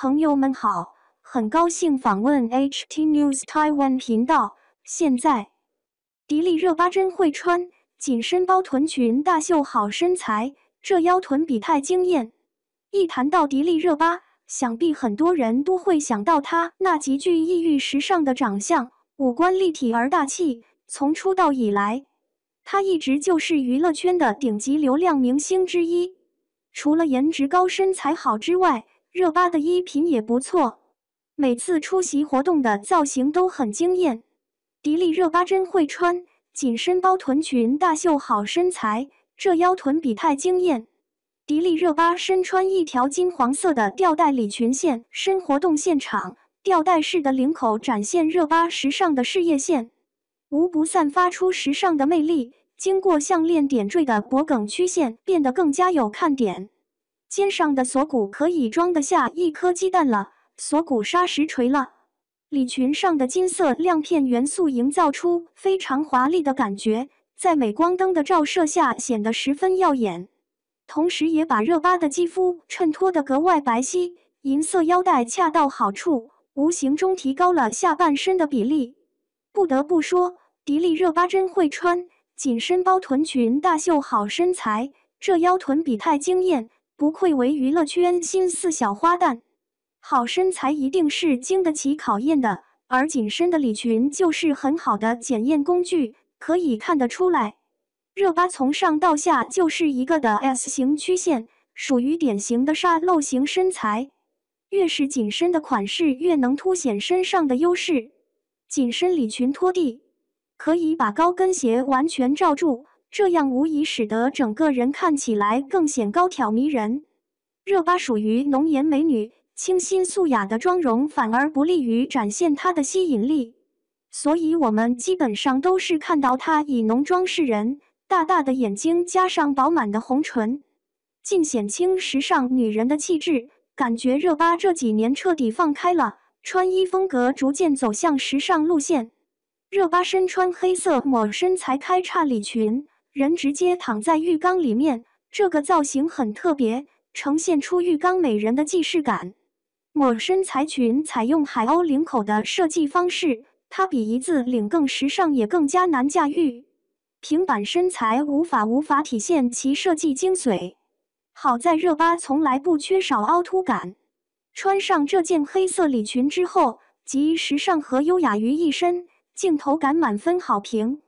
朋友们好，很高兴访问 HT News Taiwan 频道。现在，迪丽热巴真会穿紧身包臀裙，大秀好身材，这腰臀比太惊艳。一谈到迪丽热巴，想必很多人都会想到她那极具异域时尚的长相，五官立体而大气。从出道以来，她一直就是娱乐圈的顶级流量明星之一。除了颜值高、身材好之外，热巴的衣品也不错，每次出席活动的造型都很惊艳。迪丽热巴真会穿，紧身包臀裙大秀好身材，这腰臀比太惊艳。迪丽热巴身穿一条金黄色的吊带礼裙现身活动现场，吊带式的领口展现热巴时尚的事业线，无不散发出时尚的魅力。经过项链点缀的脖颈曲线变得更加有看点。肩上的锁骨可以装得下一颗鸡蛋了，锁骨沙实锤了。礼裙上的金色亮片元素营造出非常华丽的感觉，在镁光灯的照射下显得十分耀眼，同时也把热巴的肌肤衬托得格外白皙。银色腰带恰到好处，无形中提高了下半身的比例。不得不说，迪丽热巴真会穿，紧身包臀裙，大秀好身材，这腰臀比太惊艳。不愧为娱乐圈新四小花旦，好身材一定是经得起考验的，而紧身的礼裙就是很好的检验工具。可以看得出来，热巴从上到下就是一个的 S 型曲线，属于典型的沙漏型身材。越是紧身的款式，越能凸显身上的优势。紧身礼裙拖地，可以把高跟鞋完全罩住。这样无疑使得整个人看起来更显高挑迷人。热巴属于浓颜美女，清新素雅的妆容反而不利于展现她的吸引力，所以我们基本上都是看到她以浓妆示人，大大的眼睛加上饱满的红唇，尽显清时尚女人的气质。感觉热巴这几年彻底放开了，穿衣风格逐渐走向时尚路线。热巴身穿黑色抹身材开叉礼裙。人直接躺在浴缸里面，这个造型很特别，呈现出浴缸美人的既视感。抹身材裙采用海鸥领口的设计方式，它比一字领更时尚，也更加难驾驭。平板身材无法无法体现其设计精髓。好在热巴从来不缺少凹凸感，穿上这件黑色礼裙之后，集时尚和优雅于一身，镜头感满分，好评。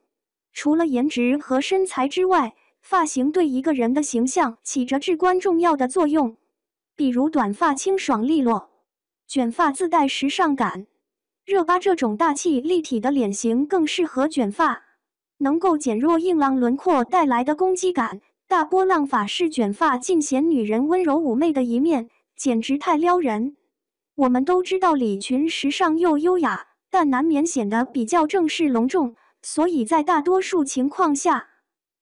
除了颜值和身材之外，发型对一个人的形象起着至关重要的作用。比如短发清爽利落，卷发自带时尚感。热巴这种大气立体的脸型更适合卷发，能够减弱硬朗轮廓带来的攻击感。大波浪法式卷发尽显女人温柔妩媚的一面，简直太撩人。我们都知道礼裙时尚又优雅，但难免显得比较正式隆重。所以在大多数情况下，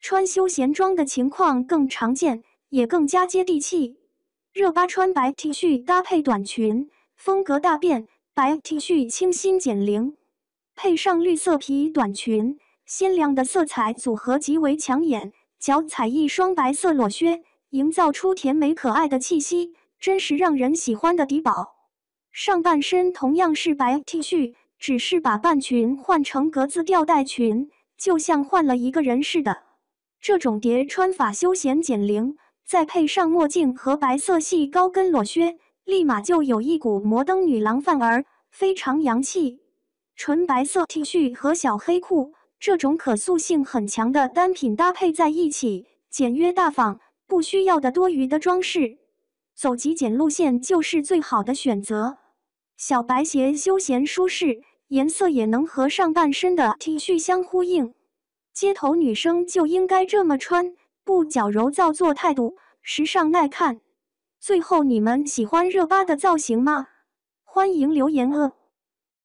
穿休闲装的情况更常见，也更加接地气。热巴穿白 T 恤搭配短裙，风格大变，白 T 恤清新减龄，配上绿色皮短裙，鲜亮的色彩组合极为抢眼。脚踩一双白色裸靴，营造出甜美可爱的气息，真是让人喜欢的迪宝。上半身同样是白 T 恤。只是把半裙换成格子吊带裙，就像换了一个人似的。这种叠穿法休闲减龄，再配上墨镜和白色系高跟裸靴，立马就有一股摩登女郎范儿，非常洋气。纯白色 T 恤和小黑裤，这种可塑性很强的单品搭配在一起，简约大方，不需要的多余的装饰，走极简路线就是最好的选择。小白鞋休闲舒适。颜色也能和上半身的 T 恤相呼应，街头女生就应该这么穿，不矫揉造作，态度时尚耐看。最后，你们喜欢热巴的造型吗？欢迎留言哦。